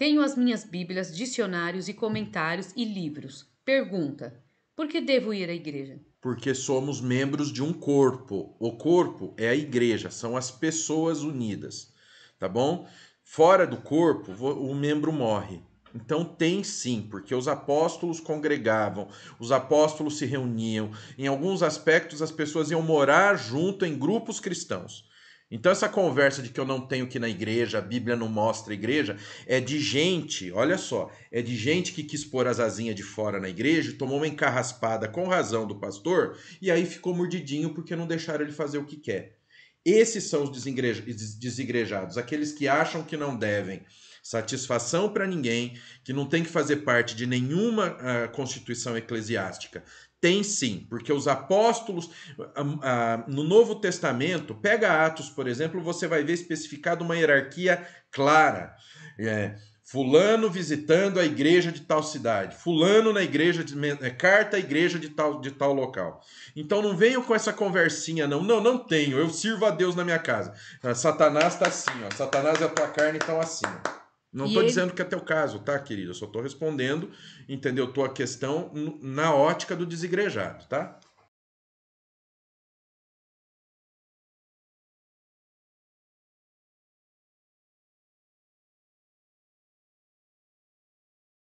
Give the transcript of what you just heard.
Tenho as minhas Bíblias, dicionários e comentários e livros. Pergunta: por que devo ir à igreja? Porque somos membros de um corpo. O corpo é a igreja, são as pessoas unidas. Tá bom? Fora do corpo, o membro morre. Então tem sim, porque os apóstolos congregavam, os apóstolos se reuniam. Em alguns aspectos, as pessoas iam morar junto em grupos cristãos. Então, essa conversa de que eu não tenho que ir na igreja, a Bíblia não mostra a igreja, é de gente, olha só, é de gente que quis pôr as asinhas de fora na igreja, tomou uma encarraspada com razão do pastor, e aí ficou mordidinho porque não deixaram ele fazer o que quer. Esses são os desigrejados, aqueles que acham que não devem satisfação para ninguém, que não tem que fazer parte de nenhuma uh, constituição eclesiástica. Tem sim, porque os apóstolos, uh, uh, no Novo Testamento, pega Atos, por exemplo, você vai ver especificado uma hierarquia clara. É, Fulano visitando a igreja de tal cidade. Fulano na igreja de é, carta à igreja de tal, de tal local. Então não venho com essa conversinha, não. Não, não tenho. Eu sirvo a Deus na minha casa. Ah, Satanás está assim, ó. Satanás e a tua carne estão assim. Ó. Não estou ele... dizendo que é teu caso, tá, querido? Eu só estou respondendo, entendeu? Tua questão na ótica do desigrejado, tá?